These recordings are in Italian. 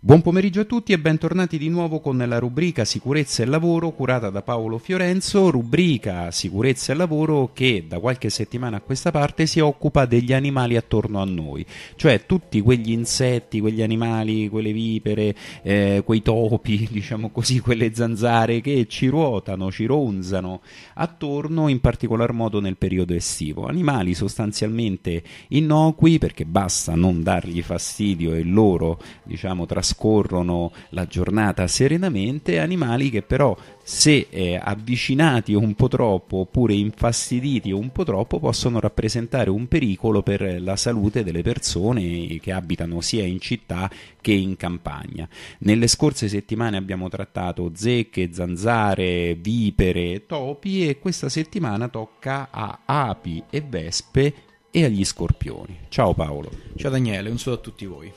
Buon pomeriggio a tutti e bentornati di nuovo con la rubrica Sicurezza e Lavoro curata da Paolo Fiorenzo, rubrica Sicurezza e Lavoro che da qualche settimana a questa parte si occupa degli animali attorno a noi, cioè tutti quegli insetti, quegli animali, quelle vipere, eh, quei topi, diciamo così, quelle zanzare che ci ruotano, ci ronzano attorno in particolar modo nel periodo estivo. Animali sostanzialmente innocui perché basta non dargli fastidio e loro, diciamo, trasformano trascorrono la giornata serenamente, animali che però se eh, avvicinati un po' troppo oppure infastiditi un po' troppo possono rappresentare un pericolo per la salute delle persone che abitano sia in città che in campagna. Nelle scorse settimane abbiamo trattato zecche, zanzare, vipere, topi e questa settimana tocca a api e vespe e agli scorpioni. Ciao Paolo. Ciao Daniele, un saluto a tutti voi.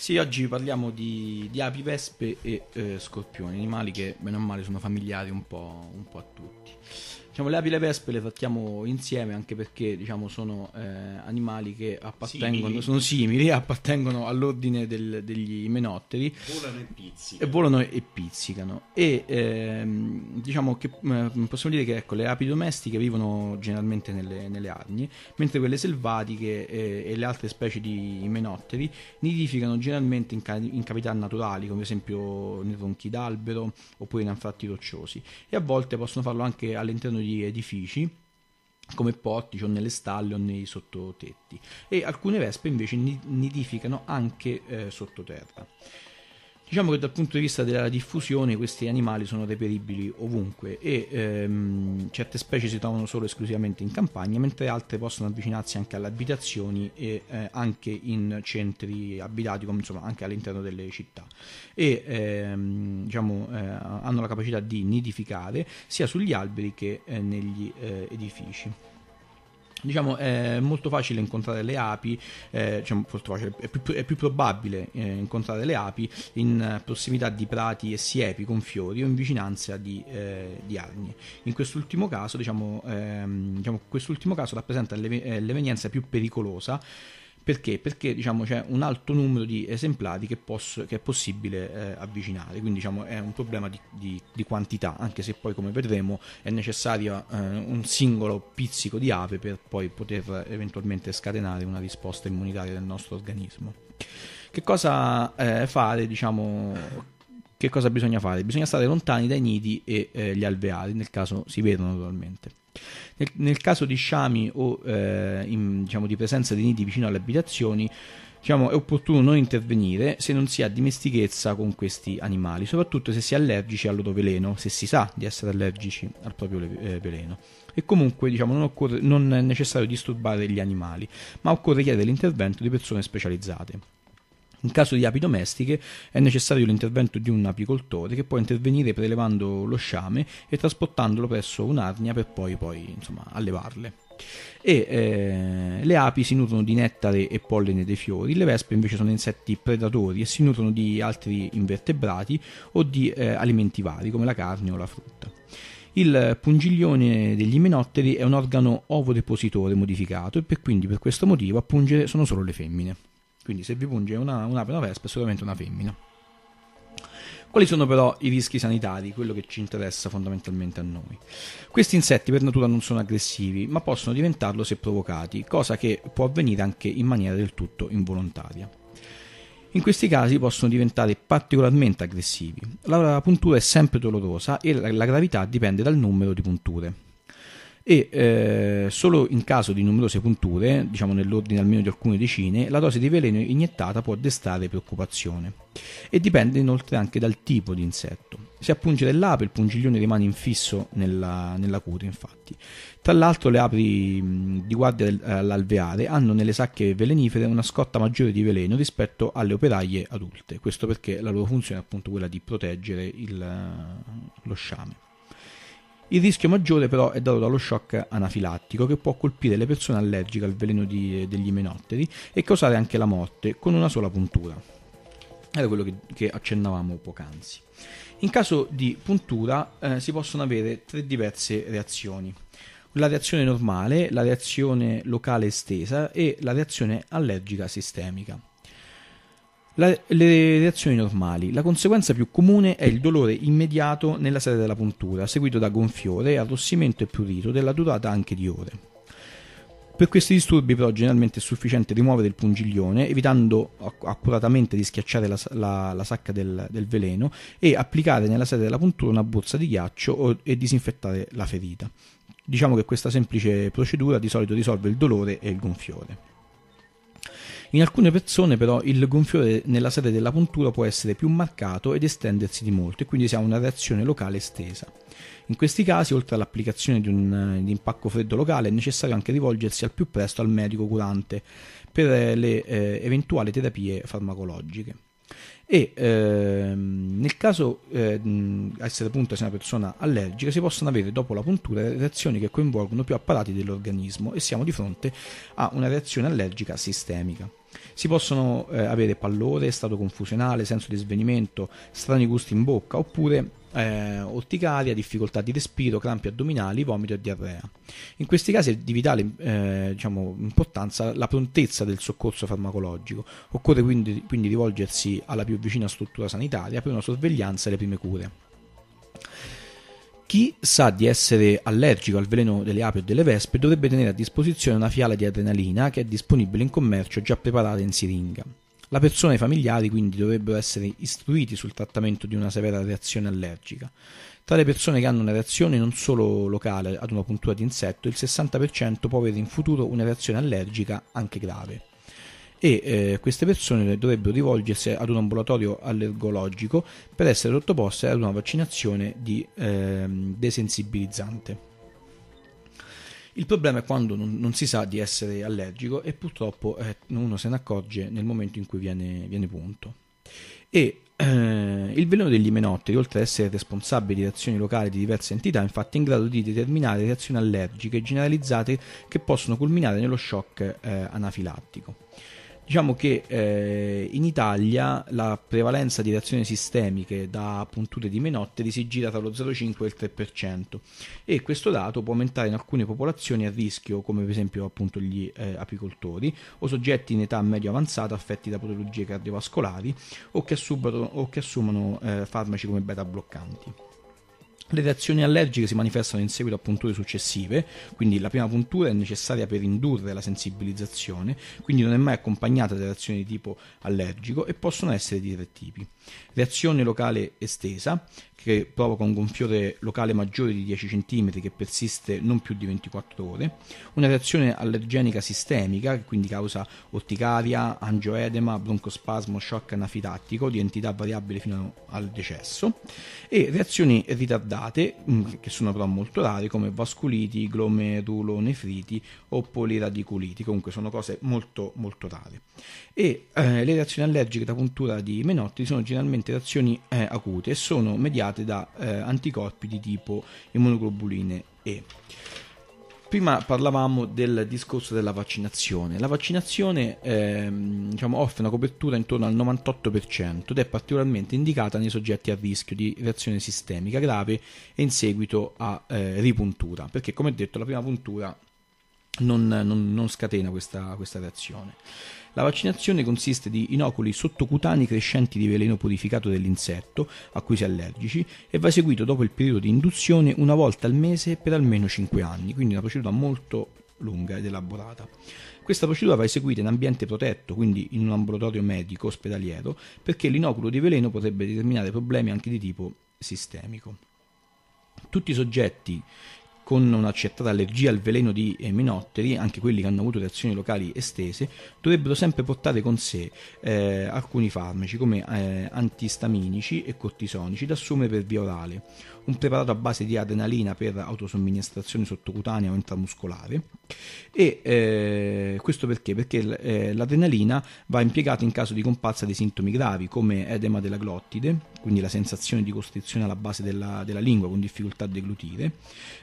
Sì, oggi parliamo di, di api, vespe e eh, scorpioni, animali che bene o male sono familiari un po', un po a tutti diciamo, le api e le vespe le trattiamo insieme anche perché diciamo, sono eh, animali che appartengono, simili. sono simili, appartengono all'ordine del, degli imenotteri. Volano e pizzicano. E volano e pizzicano. E ehm, diciamo che eh, possiamo dire che ecco, le api domestiche vivono generalmente nelle, nelle arnie, mentre quelle selvatiche eh, e le altre specie di imenotteri nidificano generalmente in, ca- in cavità naturali, come ad esempio nei ronchi d'albero oppure in anfratti rocciosi. E a volte possono farlo anche all'interno di degli edifici come portici o nelle stalle o nei sottotetti e alcune vespe invece nidificano anche eh, sottoterra. Diciamo che dal punto di vista della diffusione questi animali sono reperibili ovunque e ehm, certe specie si trovano solo esclusivamente in campagna, mentre altre possono avvicinarsi anche alle abitazioni e eh, anche in centri abitati, come insomma anche all'interno delle città. E ehm, diciamo, eh, hanno la capacità di nidificare sia sugli alberi che eh, negli eh, edifici. Diciamo è molto facile incontrare le api, eh, cioè facile, è, più, è, più, probabile eh, incontrare le api in prossimità di prati e siepi con fiori o in vicinanza di, eh, di arnie. In quest'ultimo caso, diciamo, ehm, diciamo, quest'ultimo caso rappresenta l'eve- eh, l'evenienza più pericolosa perché? Perché diciamo, c'è un alto numero di esemplari che, posso, che è possibile eh, avvicinare, quindi diciamo, è un problema di, di, di, quantità, anche se poi come vedremo è necessario eh, un singolo pizzico di ave per poi poter eventualmente scatenare una risposta immunitaria del nostro organismo. Che cosa eh, fare diciamo, che cosa bisogna fare? Bisogna stare lontani dai nidi e eh, gli alveari, nel caso si vedono naturalmente. Nel, nel caso di sciami o eh, in, diciamo, di presenza di nidi vicino alle abitazioni, diciamo, è opportuno non intervenire se non si ha dimestichezza con questi animali, soprattutto se si è allergici al loro veleno, se si sa di essere allergici al proprio eh, veleno. E comunque diciamo, non, occorre, non è necessario disturbare gli animali, ma occorre chiedere l'intervento di persone specializzate. In caso di api domestiche è necessario l'intervento di un apicoltore che può intervenire prelevando lo sciame e trasportandolo presso un'arnia per poi, poi insomma, allevarle. E, eh, le api si nutrono di nettare e polline dei fiori, le vespe invece sono insetti predatori e si nutrono di altri invertebrati o di eh, alimenti vari come la carne o la frutta. Il pungiglione degli imenotteri è un organo ovodepositore modificato e per, quindi per questo motivo a pungere sono solo le femmine quindi se vi punge una, un'ape una vespa è sicuramente una femmina. Quali sono però i rischi sanitari, quello che ci interessa fondamentalmente a noi? Questi insetti per natura non sono aggressivi, ma possono diventarlo se provocati, cosa che può avvenire anche in maniera del tutto involontaria. In questi casi possono diventare particolarmente aggressivi. La puntura è sempre dolorosa e la gravità dipende dal numero di punture e eh, solo in caso di numerose punture, diciamo nell'ordine almeno di alcune decine, la dose di veleno iniettata può destare preoccupazione e dipende inoltre anche dal tipo di insetto. Se appunge dell'ape il pungiglione rimane infisso nella, nella cute infatti. Tra l'altro le api di guardia eh, all'alveare hanno nelle sacche velenifere una scotta maggiore di veleno rispetto alle operaie adulte, questo perché la loro funzione è appunto quella di proteggere il, eh, lo sciame. Il rischio maggiore però è dato dallo shock anafilattico che può colpire le persone allergiche al veleno di, degli imenotteri e causare anche la morte con una sola puntura. Era quello che, che accennavamo poc'anzi. In caso di puntura eh, si possono avere tre diverse reazioni. La reazione normale, la reazione locale estesa e la reazione allergica sistemica. La, le reazioni normali. La conseguenza più comune è il dolore immediato nella sede della puntura, seguito da gonfiore, arrossimento e prurito, della durata anche di ore. Per questi disturbi però generalmente è sufficiente rimuovere il pungiglione, evitando accuratamente di schiacciare la, la, la sacca del, del, veleno e applicare nella sede della puntura una borsa di ghiaccio o, e disinfettare la ferita. Diciamo che questa semplice procedura di solito risolve il dolore e il gonfiore. In alcune persone però il gonfiore nella sede della puntura può essere più marcato ed estendersi di molto e quindi si ha una reazione locale estesa. In questi casi, oltre all'applicazione di un di impacco freddo locale, è necessario anche rivolgersi al più presto al medico curante per eh, le eh, eventuali terapie farmacologiche. E ehm, nel caso eh, essere appunto sia una persona allergica, si possono avere dopo la puntura reazioni che coinvolgono più apparati dell'organismo e siamo di fronte a una reazione allergica sistemica. Si possono eh, avere pallore, stato confusionale, senso di svenimento, strani gusti in bocca oppure eh, orticaria, difficoltà di respiro, crampi addominali, vomito e diarrea. In questi casi è di vitale eh, diciamo, importanza la prontezza del soccorso farmacologico. Occorre quindi, quindi rivolgersi alla più vicina struttura sanitaria per una sorveglianza e le prime cure. Chi sa di essere allergico al veleno delle api o delle vespe dovrebbe tenere a disposizione una fiala di adrenalina che è disponibile in commercio già preparata in siringa. La persona e i familiari quindi dovrebbero essere istruiti sul trattamento di una severa reazione allergica. Tra le persone che hanno una reazione non solo locale ad una puntura di insetto, il 60% può avere in futuro una reazione allergica anche grave e eh, queste persone dovrebbero rivolgersi ad un ambulatorio allergologico per essere sottoposte ad una vaccinazione di eh, desensibilizzante. Il problema è quando non, non, si sa di essere allergico e purtroppo eh, uno se ne accorge nel momento in cui viene, viene punto. E eh, il veleno degli imenotteri, oltre ad essere responsabile di reazioni locali di diverse entità, è infatti in grado di determinare reazioni allergiche generalizzate che possono culminare nello shock eh, anafilattico. Diciamo che eh, in Italia la prevalenza di reazioni sistemiche da puntute di menotteri si gira tra lo 0,5 e il 3% e questo dato può aumentare in alcune popolazioni a rischio, come per esempio appunto gli eh, apicoltori o soggetti in età medio avanzata affetti da patologie cardiovascolari o che, o che assumono eh, farmaci come beta bloccanti. Le reazioni allergiche si manifestano in seguito a punture successive, quindi la prima puntura è necessaria per indurre la sensibilizzazione, quindi non è mai accompagnata da reazioni di tipo allergico e possono essere di tre tipi. Reazione locale estesa, che provoca un gonfiore locale maggiore di 10 cm che persiste non più di 24 ore, una reazione allergenica sistemica che quindi causa orticaria, angioedema, broncospasmo, shock anafilattico di entità variabile fino al decesso e reazioni ritardate mm, che sono però molto rare come vasculiti, glomerulonefriti o poliradiculiti, comunque sono cose molto molto rare. E eh, le reazioni allergiche da puntura di Menotti sono generalmente reazioni eh, acute e sono mediate bloccate da eh, anticorpi di tipo immunoglobuline E. Prima parlavamo del discorso della vaccinazione. La vaccinazione ehm, diciamo, offre una copertura intorno al 98% ed è particolarmente indicata nei soggetti a rischio di reazione sistemica grave e in seguito a eh, ripuntura, perché come detto la prima puntura non, non, non scatena questa, questa reazione. La vaccinazione consiste di inoculi sottocutanei crescenti di veleno purificato dell'insetto a cui si è allergici e va eseguito dopo il periodo di induzione una volta al mese per almeno 5 anni, quindi una procedura molto lunga ed elaborata. Questa procedura va eseguita in ambiente protetto, quindi in un ambulatorio medico ospedaliero, perché l'inoculo di veleno potrebbe determinare problemi anche di tipo sistemico. Tutti i soggetti con un'accettata allergia al veleno di emenotteri, anche quelli che hanno avuto reazioni locali estese, dovrebbero sempre portare con sé eh, alcuni farmaci come eh, antistaminici e cortisonici da assumere per via orale un preparato a base di adrenalina per autosomministrazione sottocutanea o intramuscolare e eh, questo perché? Perché l- eh, l'adrenalina va impiegata in caso di comparsa di sintomi gravi come edema della glottide, quindi la sensazione di costrizione alla base della, della lingua con difficoltà a deglutire,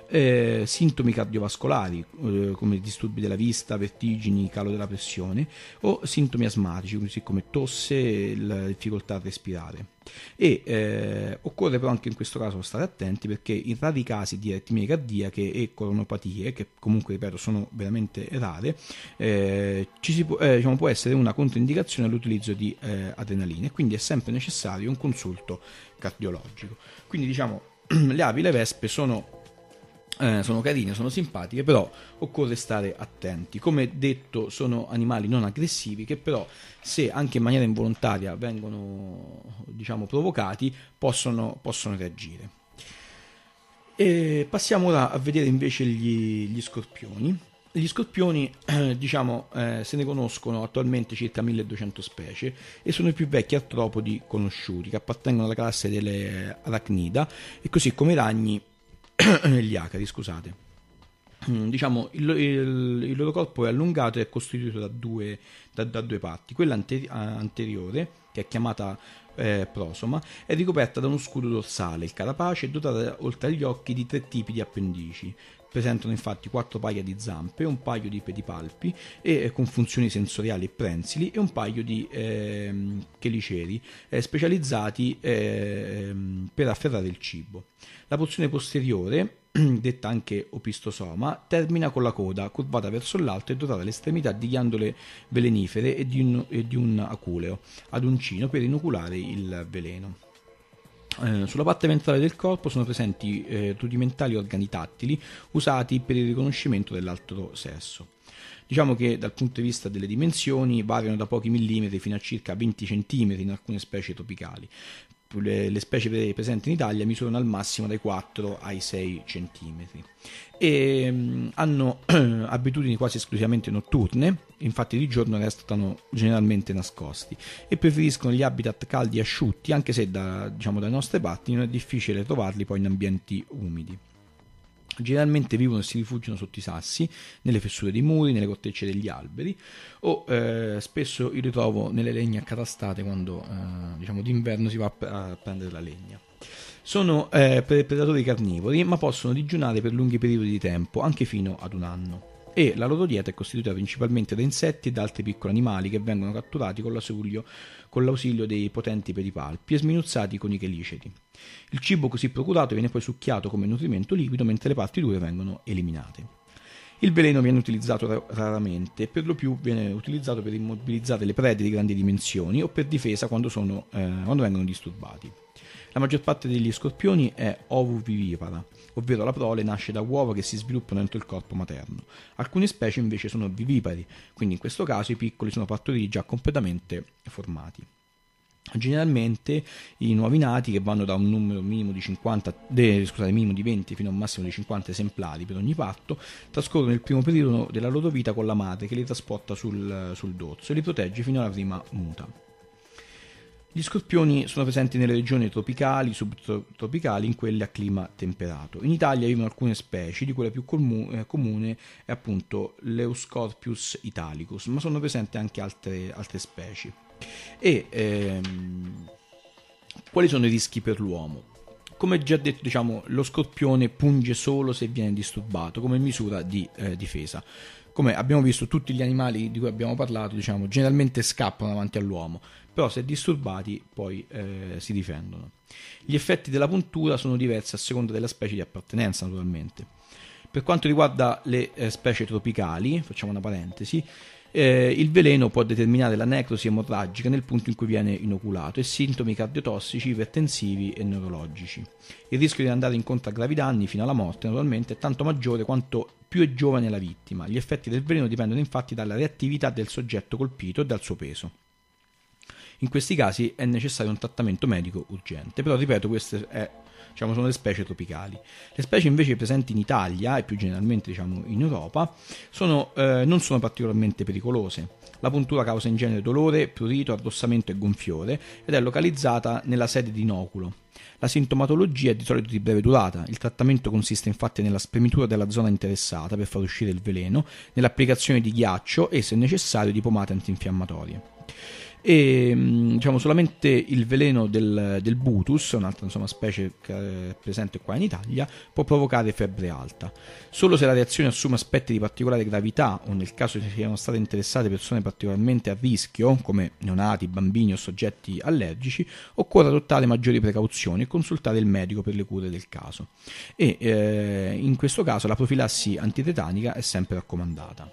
eh, sintomi cardiovascolari eh, come disturbi della vista, vertigini, calo della pressione o sintomi asmatici così come tosse, la difficoltà a respirare e eh, occorre però anche in questo caso stare attenti perché in rari casi di aritmie cardiache e coronopatie che comunque ripeto sono veramente rare eh, ci può, eh, diciamo, può, essere una controindicazione all'utilizzo di eh, adrenalina e quindi è sempre necessario un consulto cardiologico quindi diciamo le api e le vespe sono eh, sono carine, sono simpatiche, però occorre stare attenti. Come detto, sono animali non aggressivi che però, se anche in maniera involontaria vengono diciamo, provocati, possono, possono reagire. E passiamo ora a vedere invece gli, gli scorpioni. Gli scorpioni, eh, diciamo, eh, se ne conoscono attualmente circa 1200 specie e sono i più vecchi artropodi conosciuti, che appartengono alla classe delle arachnida e così come i ragni gli acari, scusate. Mm, diciamo, il, il, il, loro corpo è allungato e è costituito da due, da, da due parti. Quella anteri- anteriore, che è chiamata eh, prosoma, è ricoperta da uno scudo dorsale, il carapace, è dotata oltre agli occhi di tre tipi di appendici, Presentano infatti quattro paia di zampe, un paio di pedipalpi e, eh, con funzioni sensoriali e prensili e un paio di eh, cheliceri eh, specializzati eh, per afferrare il cibo. La porzione posteriore detta anche opistosoma, termina con la coda curvata verso l'alto e dotata all'estremità di ghiandole velenifere e di un, e di un aculeo ad uncino per inoculare il veleno. Eh, sulla parte ventrale del corpo sono presenti eh, rudimentali organi tattili usati per il riconoscimento dell'altro sesso. Diciamo che dal punto di vista delle dimensioni variano da pochi millimetri fino a circa 20 cm in alcune specie tropicali. Le, le specie presenti in Italia misurano al massimo dai 4 ai 6 cm e hanno abitudini quasi esclusivamente notturne infatti di giorno restano generalmente nascosti e preferiscono gli habitat caldi e asciutti anche se da, diciamo, dalle nostre parti non è difficile trovarli poi in ambienti umidi. Generalmente vivono e si rifugiano sotto i sassi, nelle fessure dei muri, nelle cortecce degli alberi o eh, spesso li ritrovo nelle legne accatastate quando eh, diciamo, d'inverno si va a prendere la legna. Sono eh, predatori carnivori ma possono digiunare per lunghi periodi di tempo, anche fino ad un anno e la loro dieta è costituita principalmente da insetti e da altri piccoli animali che vengono catturati con l'ausilio, con l'ausilio dei potenti peripalpi e sminuzzati con i cheliceti. Il cibo così procurato viene poi succhiato come nutrimento liquido mentre le parti dure vengono eliminate. Il veleno viene utilizzato raramente e per lo più viene utilizzato per immobilizzare le prede di grandi dimensioni o per difesa quando, sono, eh, quando vengono disturbati. La maggior parte degli scorpioni è ovovivipara, ovvero la prole nasce da uova che si sviluppano dentro il corpo materno. Alcune specie invece sono vivipari, quindi in questo caso i piccoli sono partoriti già completamente formati. Generalmente i nuovi nati, che vanno da un numero minimo di, 50, de, scusate, minimo di 20 fino a un massimo di 50 esemplari per ogni parto, trascorrono il primo periodo della loro vita con la madre che li trasporta sul, sul dorso e li protegge fino alla prima muta. Gli scorpioni sono presenti nelle regioni tropicali, subtropicali, in quelle a clima temperato. In Italia vivono alcune specie, di quella più eh, comune è appunto l'Euscorpius italicus, ma sono presenti anche altre, altre specie. E ehm, quali sono i rischi per l'uomo? Come già detto, diciamo, lo scorpione punge solo se viene disturbato come misura di eh, difesa come abbiamo visto tutti gli animali di cui abbiamo parlato diciamo, generalmente scappano davanti all'uomo però se disturbati poi eh, si difendono. Gli effetti della puntura sono diversi a seconda della specie di appartenenza, naturalmente. Per quanto riguarda le eh, specie tropicali, facciamo una parentesi, eh, il veleno può determinare la necrosi emorragica nel punto in cui viene inoculato e sintomi cardiotossici, ipertensivi e neurologici. Il rischio di andare incontro a gravi danni fino alla morte naturalmente è tanto maggiore quanto più è giovane la vittima. Gli effetti del veleno dipendono infatti dalla reattività del soggetto colpito e dal suo peso. In questi casi è necessario un trattamento medico urgente, però ripeto queste è, diciamo, sono le specie tropicali. Le specie invece presenti in Italia e più generalmente diciamo, in Europa sono, eh, non sono particolarmente pericolose. La puntura causa in genere dolore, prurito, addossamento e gonfiore ed è localizzata nella sede di inoculo. La sintomatologia è di solito di breve durata, il trattamento consiste infatti nella spremitura della zona interessata per far uscire il veleno, nell'applicazione di ghiaccio e, se necessario, di pomate antinfiammatorie e mm, diciamo solamente il veleno del, del butus, un'altra insomma, specie eh, presente qua in Italia, può provocare febbre alta. Solo se la reazione assume aspetti di particolare gravità o nel caso siano state interessate persone particolarmente a rischio, come neonati, bambini o soggetti allergici, occorre adottare maggiori precauzioni e consultare il medico per le cure del caso. E eh, in questo caso la profilassi antitetanica è sempre raccomandata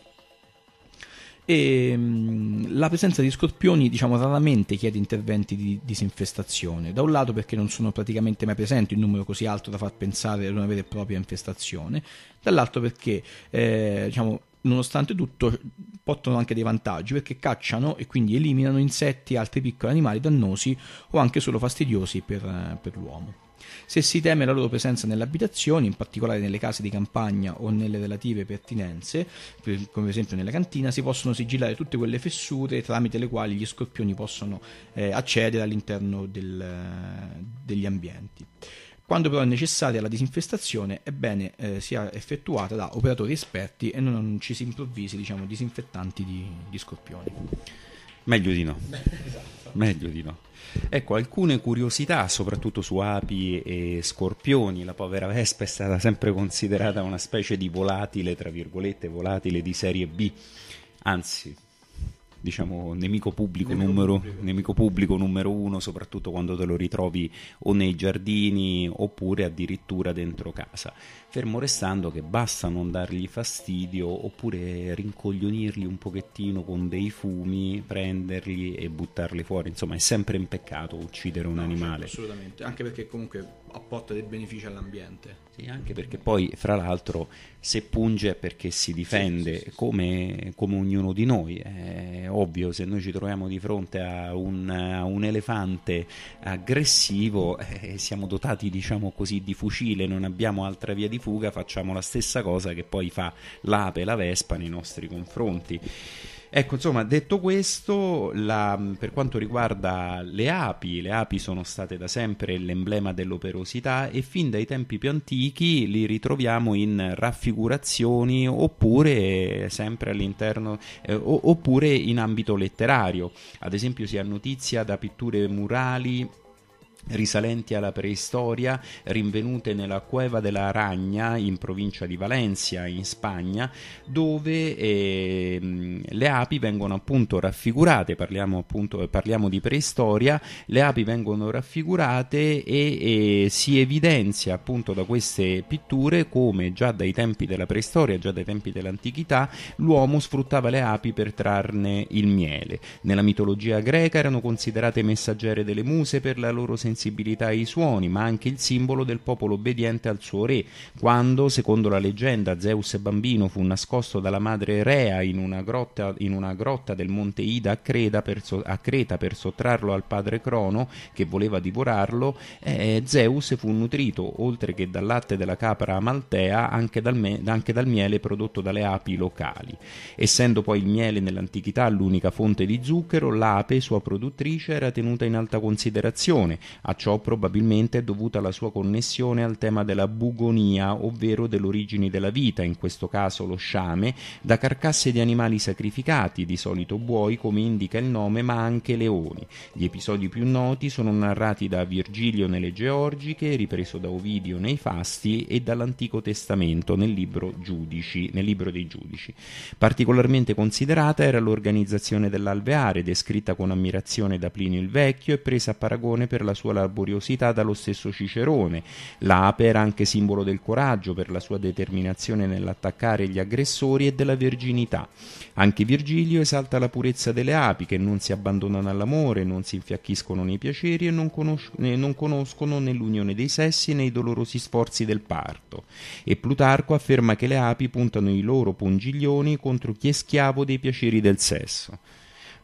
e mm, la presenza di scorpioni diciamo raramente chiede interventi di disinfestazione da un lato perché non sono praticamente mai presenti un numero così alto da far pensare ad una vera e propria infestazione dall'altro perché eh, diciamo nonostante tutto portano anche dei vantaggi perché cacciano e quindi eliminano insetti e altri piccoli animali dannosi o anche solo fastidiosi per, per l'uomo se si teme la loro presenza nelle abitazioni, in particolare nelle case di campagna o nelle relative pertinenze, come per esempio nella cantina, si possono sigillare tutte quelle fessure tramite le quali gli scorpioni possono eh, accedere all'interno del, eh, degli ambienti. Quando però è necessaria la disinfestazione, è bene eh, sia effettuata da operatori esperti e non ci si improvvisi diciamo, disinfettanti di, di scorpioni. Meglio di no. Meglio di no. Ecco, alcune curiosità, soprattutto su api e scorpioni. La povera vespa è stata sempre considerata una specie di volatile, tra virgolette, volatile di serie B. Anzi, diciamo, nemico, pubblico, nemico, numero, pubblico. nemico pubblico numero uno, soprattutto quando te lo ritrovi o nei giardini oppure addirittura dentro casa. Fermo restando che basta non dargli fastidio oppure rincoglionirli un pochettino con dei fumi, prenderli e buttarli fuori. Insomma, è sempre un peccato uccidere un no, certo, animale. Certo, assolutamente, anche perché comunque apporta dei benefici all'ambiente. Sì, anche perché poi, fra l'altro, se punge è perché si difende sì, sì, come, come, ognuno di noi. È ovvio, se noi ci troviamo di fronte a un, a un elefante aggressivo, eh, siamo dotati, diciamo così, di fucile, non abbiamo altra via di fuga, facciamo la stessa cosa che poi fa l'ape, e la vespa nei nostri confronti. Ecco, insomma, detto questo, la, per quanto riguarda le api, le api sono state da sempre l'emblema dell'operosità e fin dai tempi più antichi li ritroviamo in raffigurazioni oppure sempre all'interno eh, oppure in ambito letterario. Ad esempio si ha notizia da pitture murali risalenti alla preistoria, rinvenute nella Cueva della Ragna in provincia di Valencia, in Spagna, dove eh, le api vengono appunto raffigurate, parliamo, appunto, parliamo di preistoria, le api vengono raffigurate e, e si evidenzia appunto da queste pitture come già dai tempi della preistoria, già dai tempi dell'antichità, l'uomo sfruttava le api per trarne il miele. Nella mitologia greca erano considerate messaggere delle muse per la loro sensibilità sensibilità ai suoni, ma anche il simbolo del popolo obbediente al suo re, quando, secondo la leggenda, Zeus bambino fu nascosto dalla madre Rea in una grotta, in una grotta del monte Ida a Creta, so, a Creta, per sottrarlo al padre Crono, che voleva divorarlo, eh, Zeus fu nutrito, oltre che dal latte della capra amaltea, anche dal, me, anche dal miele prodotto dalle api locali. Essendo poi il miele nell'antichità l'unica fonte di zucchero, l'ape, sua produttrice, era tenuta in alta considerazione, a ciò probabilmente è dovuta la sua connessione al tema della bugonia, ovvero dell'origine della vita, in questo caso lo sciame, da carcasse di animali sacrificati, di solito buoi come indica il nome, ma anche leoni. Gli episodi più noti sono narrati da Virgilio nelle Georgiche, ripreso da Ovidio nei Fasti e dall'Antico Testamento nel libro, Giudici, nel libro dei Giudici. Particolarmente considerata era l'organizzazione dell'alveare, descritta con ammirazione da Plinio il Vecchio e presa a paragone per la sua laboriosità dallo stesso Cicerone, L'ape era anche simbolo del coraggio per la sua determinazione nell'attaccare gli aggressori e della verginità. Anche Virgilio esalta la purezza delle api che non si abbandonano all'amore, non si infiacchiscono nei piaceri e non, conos- né non conoscono né l'unione dei sessi né i dolorosi sforzi del parto. E Plutarco afferma che le api puntano i loro pungiglioni contro chi è schiavo dei piaceri del sesso.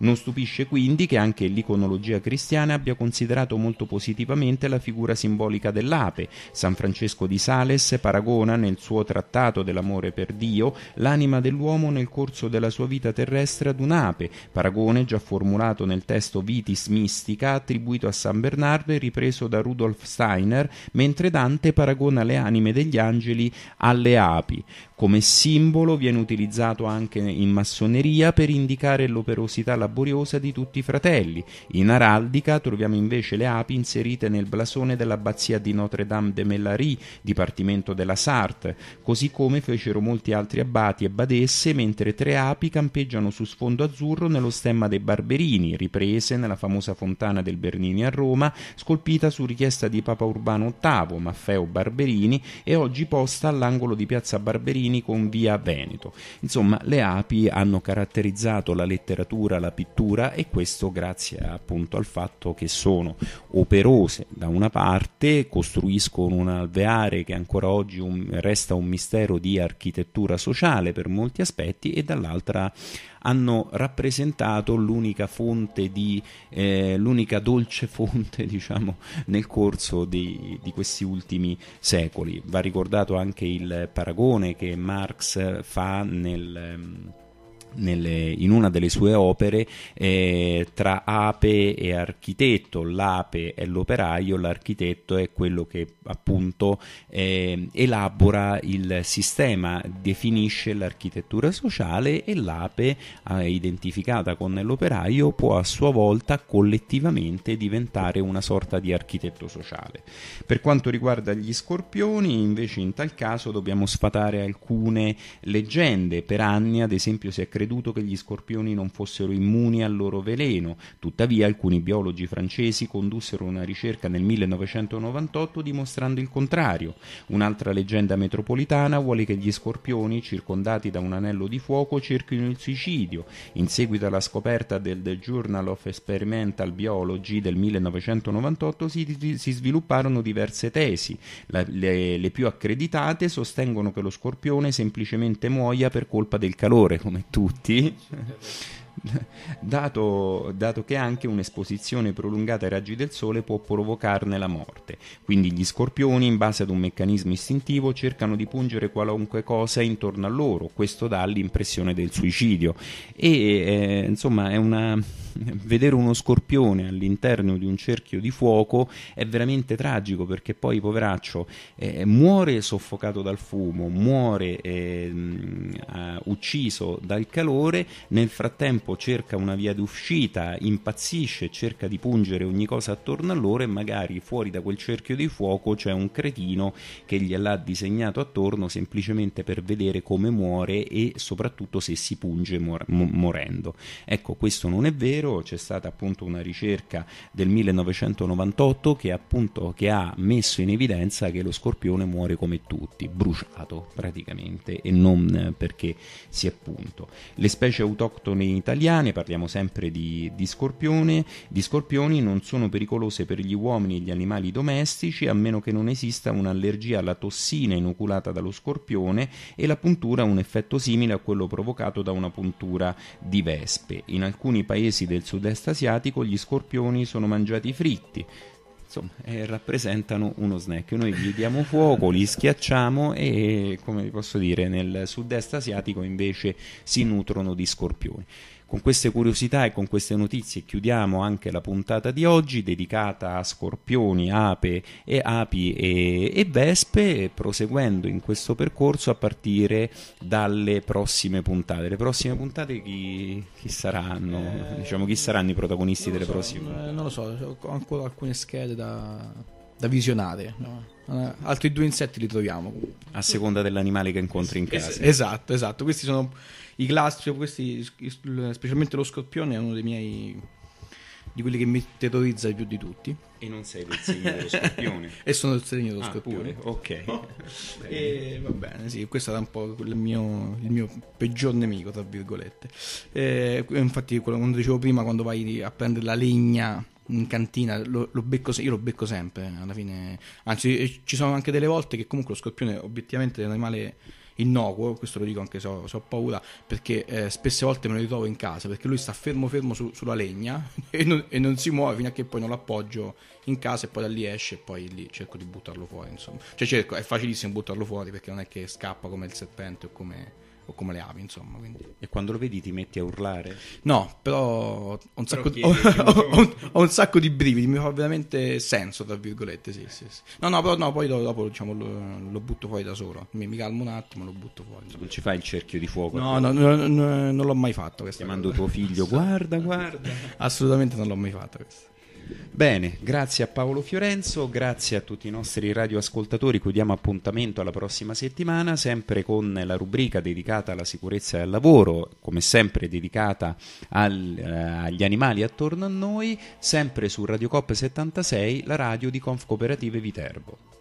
Non stupisce quindi che anche l'iconologia cristiana abbia considerato molto positivamente la figura simbolica dell'ape. San Francesco di Sales paragona nel suo trattato dell'amore per Dio l'anima dell'uomo nel corso della sua vita terrestre ad un'ape, paragone già formulato nel testo Vitis Mystica attribuito a San Bernardo e ripreso da Rudolf Steiner, mentre Dante paragona le anime degli angeli alle api. Come simbolo viene utilizzato anche in massoneria per indicare l'operosità laboriosa di tutti i fratelli. In araldica troviamo invece le api inserite nel blasone dell'abbazia di Notre-Dame de Mellarie, dipartimento della Sarthe, così come fecero molti altri abati e badesse, mentre tre api campeggiano su sfondo azzurro nello stemma dei Barberini, riprese nella famosa fontana del Bernini a Roma, scolpita su richiesta di Papa Urbano VIII, Maffeo Barberini, e oggi posta all'angolo di Piazza Barberini confini con via Veneto. Insomma, le api hanno caratterizzato la letteratura, la pittura e questo grazie appunto al fatto che sono operose da una parte, costruiscono un alveare che ancora oggi un, resta un mistero di architettura sociale per molti aspetti e dall'altra hanno rappresentato l'unica fonte di eh, l'unica dolce fonte diciamo nel corso di, di, questi ultimi secoli va ricordato anche il paragone che Marx fa nel ehm, nelle, in una delle sue opere eh, tra ape e architetto, l'ape è l'operaio, l'architetto è quello che appunto eh, elabora il sistema, definisce l'architettura sociale e l'ape eh, identificata con l'operaio può a sua volta collettivamente diventare una sorta di architetto sociale. Per quanto riguarda gli scorpioni invece in tal caso dobbiamo sfatare alcune leggende, per anni ad esempio si è creato creduto che gli scorpioni non fossero immuni al loro veleno. Tuttavia alcuni biologi francesi condussero una ricerca nel 1998 dimostrando il contrario. Un'altra leggenda metropolitana vuole che gli scorpioni, circondati da un anello di fuoco, cerchino il suicidio. In seguito alla scoperta del The Journal of Experimental Biology del 1998 si, si svilupparono diverse tesi. La, le, le più accreditate sostengono che lo scorpione semplicemente muoia per colpa del calore, come tu tutti dato, dato che anche un'esposizione prolungata ai raggi del sole può provocarne la morte. Quindi gli scorpioni, in base ad un meccanismo istintivo, cercano di pungere qualunque cosa intorno a loro, questo dà l'impressione del suicidio. E eh, insomma è una vedere uno scorpione all'interno di un cerchio di fuoco è veramente tragico perché poi poveraccio eh, muore soffocato dal fumo, muore ehm, eh, ucciso dal calore, nel frattempo scopo, cerca una via d'uscita, impazzisce, cerca di pungere ogni cosa attorno a loro e magari fuori da quel cerchio di fuoco c'è un cretino che gliel'ha disegnato attorno semplicemente per vedere come muore e soprattutto se si punge mor- morendo. Ecco, questo non è vero, c'è stata appunto una ricerca del 1998 che appunto che ha messo in evidenza che lo scorpione muore come tutti, bruciato praticamente e non perché si è punto. Le specie autoctone italiane italiane, parliamo sempre di, di, scorpione, di scorpioni, non sono pericolose per gli uomini e gli animali domestici a meno che non esista un'allergia alla tossina inoculata dallo scorpione e la puntura ha un effetto simile a quello provocato da una puntura di vespe. In alcuni paesi del sud-est asiatico gli scorpioni sono mangiati fritti, insomma, eh, rappresentano uno snack. Noi gli diamo fuoco, li schiacciamo e, come vi posso dire, nel sud-est asiatico invece si nutrono di scorpioni. Con queste curiosità e con queste notizie chiudiamo anche la puntata di oggi dedicata a scorpioni, ape e api e, e vespe, proseguendo in questo percorso a partire dalle prossime puntate. Le prossime puntate chi, chi saranno? Eh, diciamo chi saranno i protagonisti delle so, prossime? Eh, non lo so, ho ancora alcune schede da, da visionare. No? Eh, altri due insetti li troviamo. A seconda dell'animale che incontri in casa. Es- esatto, esatto. Questi sono i Glastriop, cioè questi, specialmente lo Scorpione, è uno dei miei di quelli che mi terrorizza più di tutti. E non sei del segno dello scorpione? e sono del segno dello ah, scorpione. Pure? Ok. Oh. e, va bene, sì, questo era un po' il mio, il mio peggior nemico, tra virgolette. E, infatti, quando dicevo prima, quando vai a prendere la legna in cantina, lo, lo becco, io lo becco sempre, eh, alla fine. Anzi, ci sono anche delle volte che comunque lo scorpione obiettivamente è un animale innocuo, questo lo dico anche se ho, se ho paura, perché eh, spesse volte me lo ritrovo in casa, perché lui sta fermo fermo su, sulla legna e non, e non, si muove fino a che poi non l'appoggio in casa e poi da lì esce e poi lì cerco di buttarlo fuori, insomma. Cioè cerco, è facilissimo buttarlo fuori perché non è che scappa come il serpente o come o come le avi, insomma. Quindi. E quando lo vedi ti metti a urlare? No, però ho un, però sacco, di, ho, ho, ho un sacco, di brividi, mi fa veramente senso, tra virgolette, sì, sì, sì. No, no, però no, poi dopo diciamo, lo, lo, butto fuori da solo, mi, mi, calmo un attimo, lo butto fuori. Non ci fai il cerchio di fuoco? No, no, no, no non l'ho mai fatto. Chiamando cosa. tuo figlio, guarda, guarda. Assolutamente non l'ho mai fatto questa. Bene, grazie a Paolo Fiorenzo, grazie a tutti i nostri radioascoltatori, cui diamo appuntamento alla prossima settimana, sempre con la rubrica dedicata alla sicurezza e al lavoro, come sempre dedicata al, eh, agli animali attorno a noi, sempre su Radio Cop 76, la radio di Conf Cooperative Viterbo.